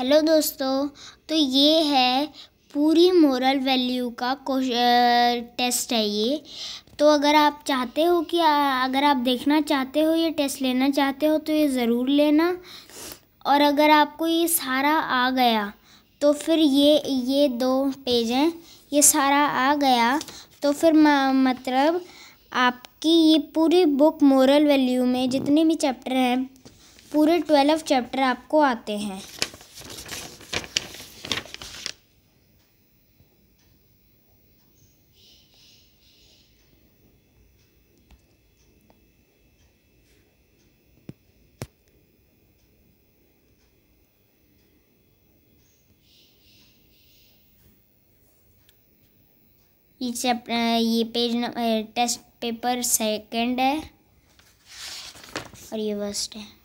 hello दोस्तों तो ये है पूरी मोरल वैल्यू का टेस्ट है ये तो अगर आप चाहते हो कि अगर आप देखना चाहते हो ये टेस्ट लेना चाहते हो तो ये ज़रूर लेना और अगर आपको ये सारा आ गया तो फिर ये ये दो पेज हैं ये सारा आ गया तो फिर मतलब आपकी ये पूरी बुक मोरल वैल्यू में जितने भी चैप्टर हैं पूरे ट्वेल्व चैप्टर आपको आते हैं चैप ये page number test paper second है और ये फर्स्ट है